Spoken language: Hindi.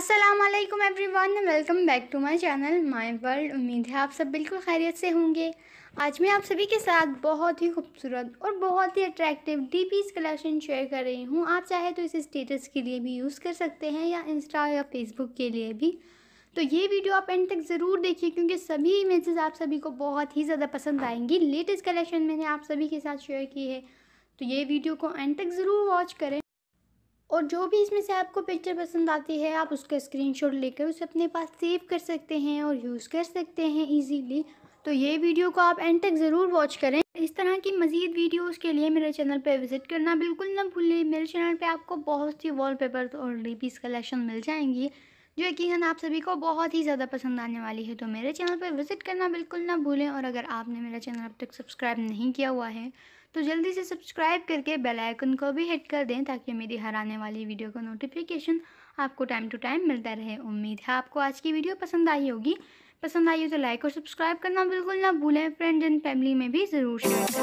Aslam everyone welcome back to my channel my world उम्मीद है आप सब बिल्कुल खैरियत से होंगे आज मैं आप सभी के साथ बहुत ही खूबसूरत और बहुत ही अट्रैक्टिव डी पीस कलेक्शन शेयर कर रही हूँ आप चाहे तो इसे स्टेटस के लिए भी यूज़ कर सकते हैं या इंस्टा या फेसबुक के लिए भी तो ये वीडियो आप एंड तक ज़रूर देखिए क्योंकि सभी इमेजेस आप सभी को बहुत ही ज़्यादा पसंद आएंगी लेटेस्ट कलेक्शन मैंने आप सभी के साथ शेयर की है तो ये वीडियो को एंड तक ज़रूर वॉच करें और जो भी इसमें से आपको पिक्चर पसंद आती है आप उसका स्क्रीनशॉट लेकर उसे अपने पास सेव कर सकते हैं और यूज़ कर सकते हैं इजीली तो ये वीडियो को आप एंड तक ज़रूर वॉच करें इस तरह की मज़ीद वीडियोस के लिए मेरे चैनल पर विज़िट करना बिल्कुल ना भूलें मेरे चैनल पे आपको बहुत सी वॉलपेपर्स और रिपीस कलेक्शन मिल जाएंगी जो यकीन आप सभी को बहुत ही ज़्यादा पसंद आने वाली है तो मेरे चैनल पर विज़िट करना बिल्कुल ना भूलें और अगर आपने मेरा चैनल अब तक सब्सक्राइब नहीं किया हुआ है तो जल्दी से सब्सक्राइब करके बेल आइकन को भी हिट कर दें ताकि मेरी हर आने वाली वीडियो का नोटिफिकेशन आपको टाइम टू टाइम मिलता रहे उम्मीद है आपको आज की वीडियो पसंद आई होगी पसंद आई हो तो लाइक और सब्सक्राइब करना बिल्कुल ना भूलें फ्रेंड एंड फैमिली में भी ज़रूर शेयर